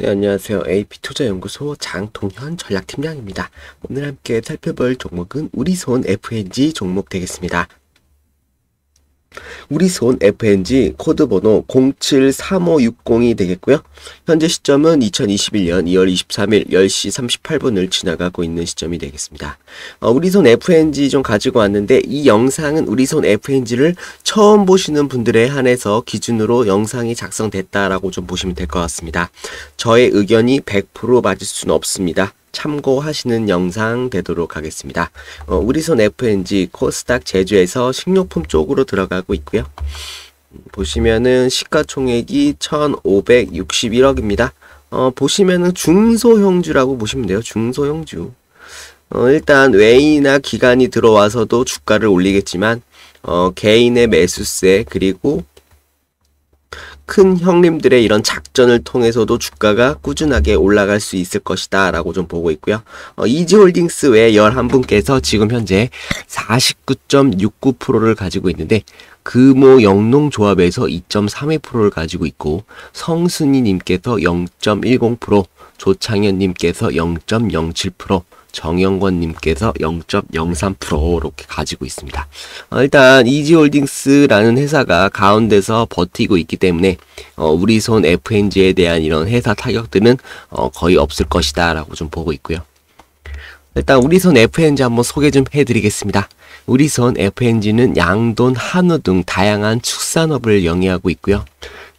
네, 안녕하세요. AP투자연구소 장동현 전략팀장입니다. 오늘 함께 살펴볼 종목은 우리손 FNG 종목 되겠습니다. 우리 손 FNG 코드 번호 073560이 되겠고요. 현재 시점은 2021년 2월 23일 10시 38분을 지나가고 있는 시점이 되겠습니다. 어, 우리 손 FNG 좀 가지고 왔는데 이 영상은 우리 손 FNG를 처음 보시는 분들에 한해서 기준으로 영상이 작성됐다라고 좀 보시면 될 것 같습니다. 저의 의견이 100% 맞을 수는 없습니다. 참고하시는 영상 되도록 하겠습니다. 어, 우리손 FNG 코스닥 제주에서 식료품 쪽으로 들어가고 있고요. 보시면은 시가총액이 1561억입니다. 어, 보시면은 중소형주라고 보시면 돼요. 중소형주. 어, 일단 외이나 기관이 들어와서도 주가를 올리겠지만 어, 개인의 매수세 그리고 큰 형님들의 이런 작전을 통해서도 주가가 꾸준하게 올라갈 수 있을 것이다 라고 좀 보고 있고요. 어, 이지홀딩스 외 11분께서 지금 현재 49.69%를 가지고 있는데 금호 영농조합에서 2.32%를 가지고 있고 성순이님께서 0.10%, 조창현님께서 0.07%, 정영권님께서 0.03% 이렇게 가지고 있습니다. 어, 일단 이지홀딩스라는 회사가 가운데서 버티고 있기 때문에 어, 우리 손 FNG에 대한 이런 회사 타격들은 어, 거의 없을 것이다 라고 좀 보고 있고요. 일단 우리손 FNG 한번 소개 좀 해드리겠습니다. 우리손 FNG는 양돈, 한우 등 다양한 축산업을 영위하고 있고요.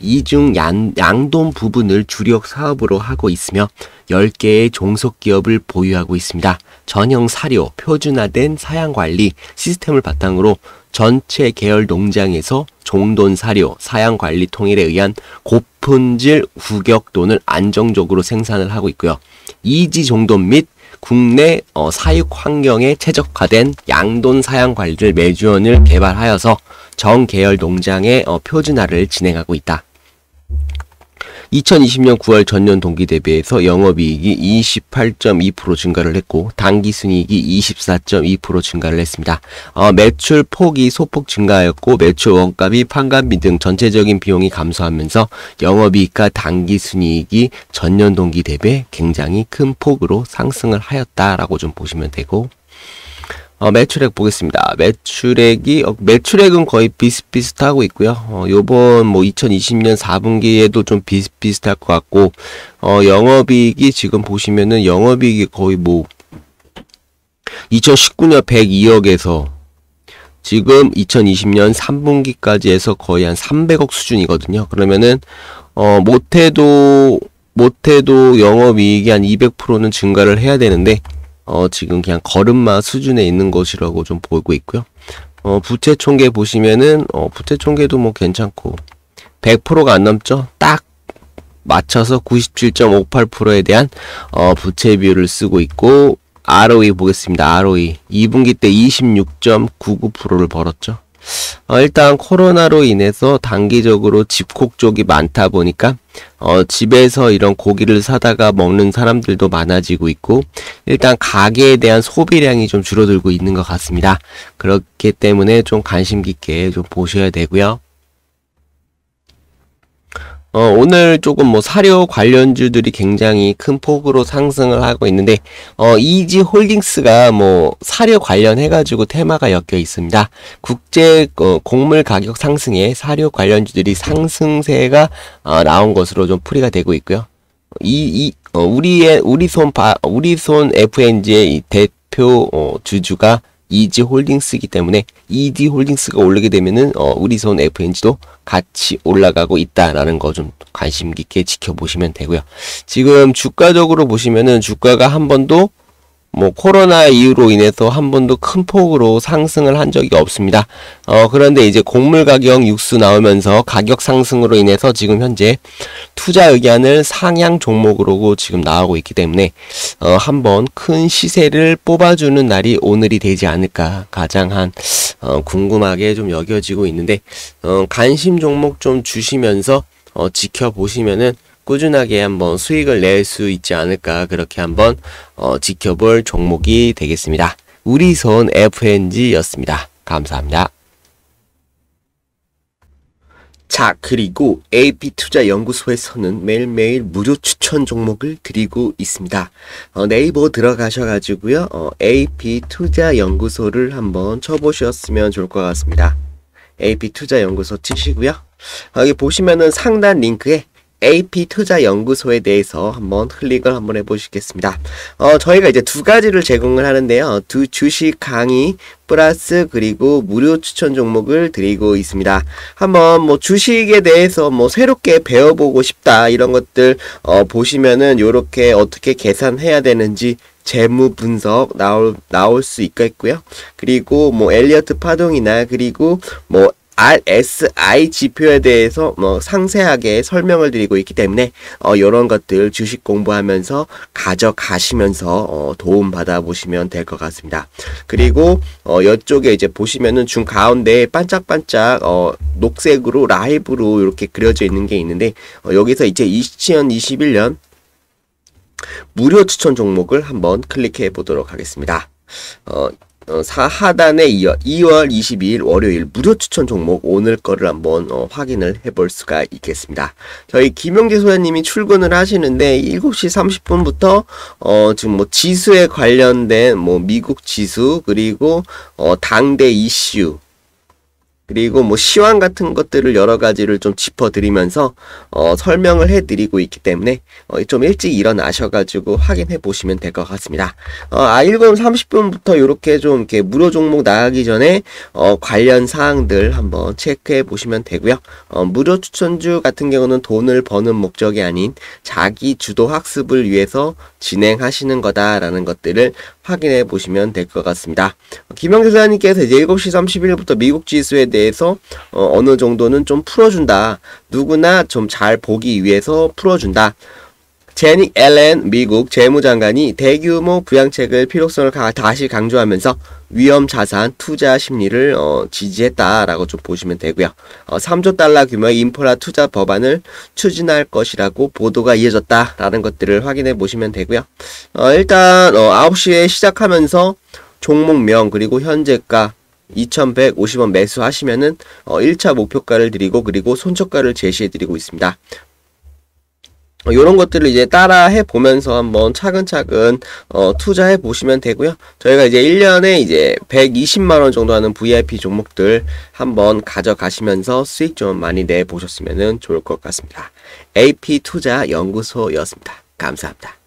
이중 양, 돈 부분을 주력 사업으로 하고 있으며 10개의 종속기업을 보유하고 있습니다. 전형 사료, 표준화된 사양관리 시스템을 바탕으로 전체 계열 농장에서 종돈 사료, 사양 관리 통일에 의한 고품질 구격돈을 안정적으로 생산을 하고 있고요. 이지 종돈 및 국내 어, 사육 환경에 최적화된 양돈 사양 관리를 매주원을 개발하여서 전 계열 농장의 어, 표준화를 진행하고 있다. 2020년 9월 전년 동기 대비해서 영업이익이 28.2% 증가를 했고 당기순이익이 24.2% 증가를 했습니다. 어, 매출 폭이 소폭 증가하였고 매출 원가비, 판관비 등 전체적인 비용이 감소하면서 영업이익과 당기순이익이 전년 동기 대비 굉장히 큰 폭으로 상승을 하였다라고 좀 보시면 되고 어, 매출액 보겠습니다. 매출액이 어, 매출액은 거의 비슷비슷하고 있고요. 어, 요번 뭐 2020년 4분기에도 좀 비슷비슷할 것 같고 어, 영업이익이 지금 보시면은 영업이익이 거의 뭐 2019년 102억에서 지금 2020년 3분기까지 해서 거의 한 300억 수준이거든요. 그러면은 어 못해도 못해도 영업이익이 한 200%는 증가를 해야 되는데 어, 지금 그냥 걸음마 수준에 있는 것이라고 좀 보고 있고요. 어, 부채 총계 보시면은 어, 부채 총계도 뭐 괜찮고 100%가 안 넘죠. 딱 맞춰서 97.58%에 대한 어, 부채 비율을 쓰고 있고 ROE 보겠습니다. ROE 2분기 때 26.99%를 벌었죠. 어, 일단 코로나로 인해서 단기적으로 집콕 쪽이 많다 보니까 어, 집에서 이런 고기를 사다가 먹는 사람들도 많아지고 있고 일단 가게에 대한 소비량이 좀 줄어들고 있는 것 같습니다. 그렇기 때문에 좀 관심 깊게 좀 보셔야 되고요. 어, 오늘 조금 뭐 사료 관련주들이 굉장히 큰 폭으로 상승을 하고 있는데 어, 이지 홀딩스가 뭐 사료 관련해 가지고 테마가 엮여 있습니다. 국제 어, 곡물 가격 상승에 사료 관련주들이 상승세가 어, 나온 것으로 좀 풀이가 되고 있고요. 이, 이 어, 우리의 우리 손 바, 우리 손 FNG의 이 대표 어, 주주가 이지 홀딩스이기 때문에 ED 홀딩스가 오르게 되면은 어, 우리 손 FNG도 같이 올라가고 있다라는 거 좀 관심 깊게 지켜보시면 되고요. 지금 주가적으로 보시면은 주가가 한 번도 뭐 코로나 이후로 인해서 한 번도 큰 폭으로 상승을 한 적이 없습니다. 어, 그런데 이제 곡물 가격 육수 나오면서 가격 상승으로 인해서 지금 현재 투자 의견을 상향 종목으로 지금 나오고 있기 때문에 어, 한번 큰 시세를 뽑아주는 날이 오늘이 되지 않을까 가장 한 어, 궁금하게 좀 여겨지고 있는데 어, 관심 종목 좀 주시면서 어, 지켜보시면은 꾸준하게 한번 수익을 낼 수 있지 않을까 그렇게 한번 어, 지켜볼 종목이 되겠습니다. 우리손 FNG였습니다. 감사합니다. 자, 그리고 AP투자연구소에서는 매일매일 무료 추천 종목을 드리고 있습니다. 어, 네이버 들어가셔가지고요, 어, AP투자연구소를 한번 쳐보셨으면 좋을 것 같습니다. AP투자연구소 치시고요. 어, 여기 보시면은 상단 링크에 AP 투자 연구소에 대해서 한번 클릭을 한번 해보시겠습니다. 어, 저희가 이제 두 가지를 제공을 하는데요. 두 주식 강의 플러스 그리고 무료 추천 종목을 드리고 있습니다. 한번 뭐 주식에 대해서 뭐 새롭게 배워보고 싶다 이런 것들 어, 보시면은 이렇게 어떻게 계산해야 되는지 재무 분석 나올 나올 수 있겠고요. 그리고 뭐 엘리어트 파동이나 그리고 뭐 RSI 지표에 대해서 뭐 상세하게 설명을 드리고 있기 때문에 어, 이런 것들 주식 공부하면서 가져가시면서 어, 도움 받아보시면 될 것 같습니다. 그리고 어, 이쪽에 이제 보시면은 중 가운데 반짝반짝 어, 녹색으로 라이브로 이렇게 그려져 있는 게 있는데 어, 여기서 이제 2021년 무료 추천 종목을 한번 클릭해 보도록 하겠습니다. 어, 어, 하단에 이어 2월 22일 월요일 무료 추천 종목 오늘 거를 한번 어, 확인을 해 볼 수가 있겠습니다. 저희 김용재 소장님이 출근을 하시는데 7시 30분부터 어, 지금 뭐 지수에 관련된 뭐 미국 지수 그리고 어, 당대 이슈 그리고 뭐 시황 같은 것들을 여러 가지를 좀 짚어드리면서 어, 설명을 해드리고 있기 때문에 어, 좀 일찍 일어나셔가지고 확인해 보시면 될 것 같습니다. 어, 아일검 30분부터 이렇게 좀 이렇게 무료 종목 나가기 전에 어, 관련 사항들 한번 체크해 보시면 되고요. 어, 무료 추천주 같은 경우는 돈을 버는 목적이 아닌 자기 주도 학습을 위해서 진행하시는 거다라는 것들을 확인해 보시면 될 것 같습니다. 김영 교사님께서 이제 7시 31일부터 미국 지수에 대해서 어, 어느 정도는 좀 풀어준다. 누구나 좀 잘 보기 위해서 풀어준다. 제닉 앨런 미국 재무장관이 대규모 부양책을 필요성을 다시 강조하면서 위험 자산 투자 심리를 어, 지지했다라고 좀 보시면 되고요. 어, 3조 달러 규모의 인프라 투자 법안을 추진할 것이라고 보도가 이어졌다라는 것들을 확인해 보시면 되고요. 어, 일단 어, 9시에 시작하면서 종목명 그리고 현재가 2,150원 매수하시면은 어 1차 목표가를 드리고 그리고 손절가를 제시해 드리고 있습니다. 이런 것들을 이제 따라 해 보면서 한번 차근차근 어, 투자해 보시면 되고요. 저희가 이제 1년에 이제 120만 원 정도 하는 VIP 종목들 한번 가져가시면서 수익 좀 많이 내 보셨으면 좋을 것 같습니다. AP 투자 연구소였습니다. 감사합니다.